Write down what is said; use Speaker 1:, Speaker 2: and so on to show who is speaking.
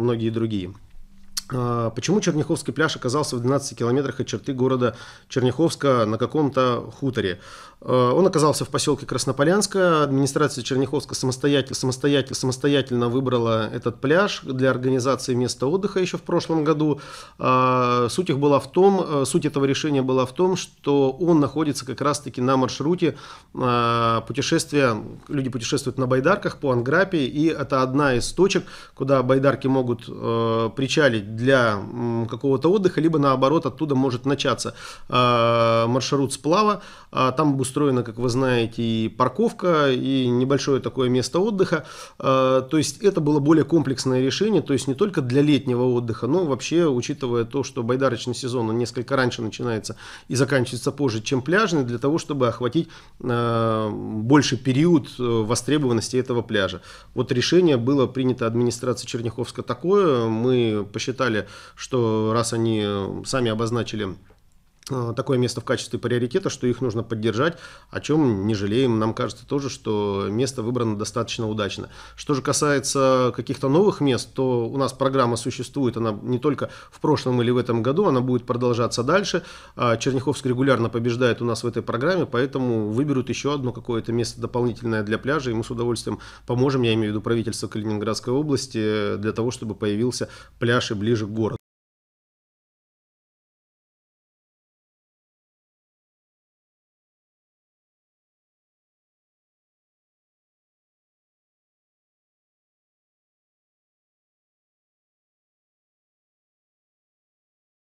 Speaker 1: многие другие. А, почему Черняховский пляж оказался в 12 километрах от черты города Черняховска на каком-то хуторе? А, он оказался в поселке Краснополянска. Администрация Черняховска самостоятельно, самостоятельно, самостоятельно выбрала этот пляж для организации места отдыха еще в прошлом году. А, суть, их была в том, суть этого решения была в том, что он находится как раз-таки на маршруте путешествия. Люди путешествуют на байдарках по Анграпе, и это одна из точек, куда байдарки могут причалить для какого-то отдыха, либо наоборот оттуда может начаться а, маршрут сплава. А, там обустроена, как вы знаете, и парковка, и небольшое такое место отдыха. А, то есть это было более комплексное решение, то есть не только для летнего отдыха, но вообще учитывая то, что байдарочный сезон он несколько раньше начинается и заканчивается позже, чем пляжный, для того, чтобы охватить больше период э, востребованности этого пляжа. Вот решение было принято администрацией Черняховска такое, мы посчитали, считали, что раз они э, сами обозначили Э, такое место в качестве приоритета, что их нужно поддержать, о чем не жалеем. Нам кажется тоже, что место выбрано достаточно удачно. Что же касается каких-то новых мест, то у нас программа существует, она не только в прошлом или в этом году, она будет продолжаться дальше. А Черняховск регулярно побеждает у нас в этой программе, поэтому выберут еще одно какое-то место дополнительное для пляжа, и мы с удовольствием поможем, я имею в виду правительство Калининградской области, для того, чтобы появился пляж и ближе к городу.